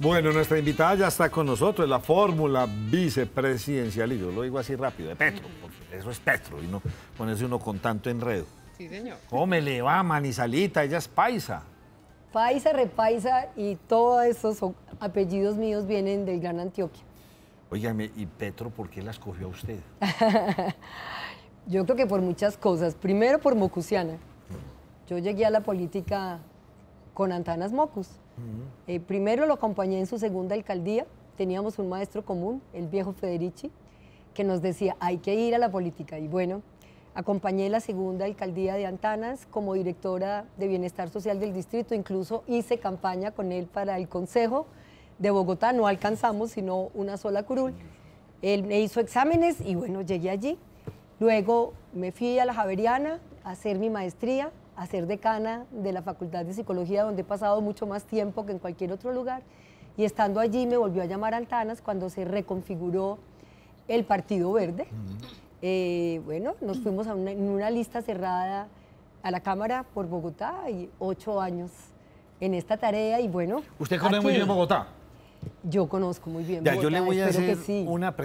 Bueno, nuestra invitada ya está con nosotros, la fórmula vicepresidencial, y yo lo digo así rápido, de Petro, porque eso es Petro, y no ponerse uno con tanto enredo. Sí, señor. ¿Cómo le va, Manizalita? Ella es paisa. Paisa, repaisa, y todos esos apellidos míos vienen del Gran Antioquia. Oígame, ¿y Petro por qué la escogió a usted? yo creo que por muchas cosas. Primero, por mocuciana. Mm. Yo llegué a la política con Antanas Mocus. Eh, primero lo acompañé en su segunda alcaldía, teníamos un maestro común, el viejo Federici, que nos decía, hay que ir a la política. Y bueno, acompañé la segunda alcaldía de Antanas como directora de Bienestar Social del distrito, incluso hice campaña con él para el Consejo de Bogotá, no alcanzamos sino una sola curul. Él me hizo exámenes y bueno, llegué allí. Luego me fui a la Javeriana a hacer mi maestría, a ser decana de la Facultad de Psicología, donde he pasado mucho más tiempo que en cualquier otro lugar. Y estando allí me volvió a llamar Antanas cuando se reconfiguró el Partido Verde. Eh, bueno, nos fuimos a una, en una lista cerrada a la Cámara por Bogotá y ocho años en esta tarea y bueno... ¿Usted conoce muy bien Bogotá? Yo conozco muy bien Bogotá, yo le voy a hacer una pregunta.